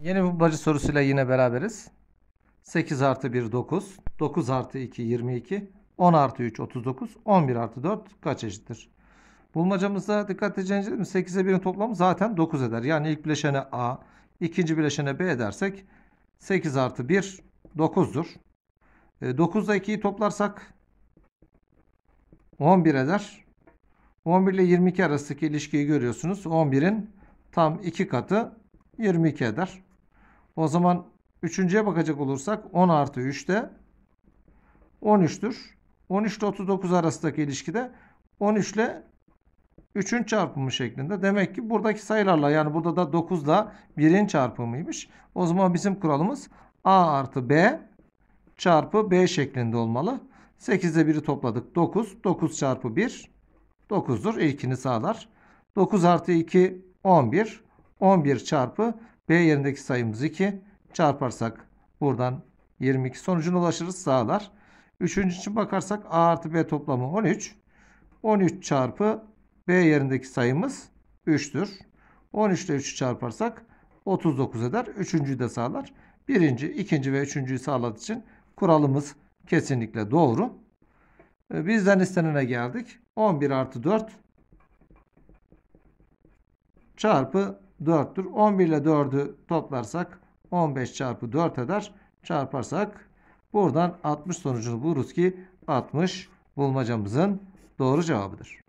Yeni bir bacı sorusuyla yine beraberiz. 8 artı 1 9. 9 artı 2 22. 10 artı 3 39. 11 artı 4 kaç eşittir? Bulmacamızda dikkat edeceğiniz mi? 8'e 1'in toplamı zaten 9 eder. Yani ilk bileşene A, ikinci bileşene B edersek 8 artı 1 9'dur. 9 ile 2'yi toplarsak 11 eder. 11 ile 22 arasındaki ilişkiyi görüyorsunuz. 11'in tam 2 katı 22 eder. O zaman üçüncüye bakacak olursak 10 artı 3 de 13'tür. 13 ile 39 arasındaki ilişkide 13 ile 3'ün çarpımı şeklinde. Demek ki buradaki sayılarla yani burada da 9 ile 1'in çarpımıymış. O zaman bizim kuralımız A artı B çarpı B şeklinde olmalı. 8 ile 1'i topladık 9. 9 çarpı 1 9'dur. İlkini sağlar. 9 artı 2 11. 11 çarpı B yerindeki sayımız 2. Çarparsak buradan 22 sonucuna ulaşırız sağlar. Üçüncü için bakarsak A artı B toplamı 13. 13 çarpı B yerindeki sayımız 3'tür. 13 ile 3'ü çarparsak 39 eder. Üçüncüyü de sağlar. Birinci, ikinci ve üçüncüyü sağladığı için kuralımız kesinlikle doğru. Ee, bizden istenene geldik. 11 artı 4 çarpı 4'tür. 11 ile 4'ü toplarsak 15 çarpı 4 eder. Çarparsak buradan 60 sonucunu buluruz ki 60 bulmacamızın doğru cevabıdır.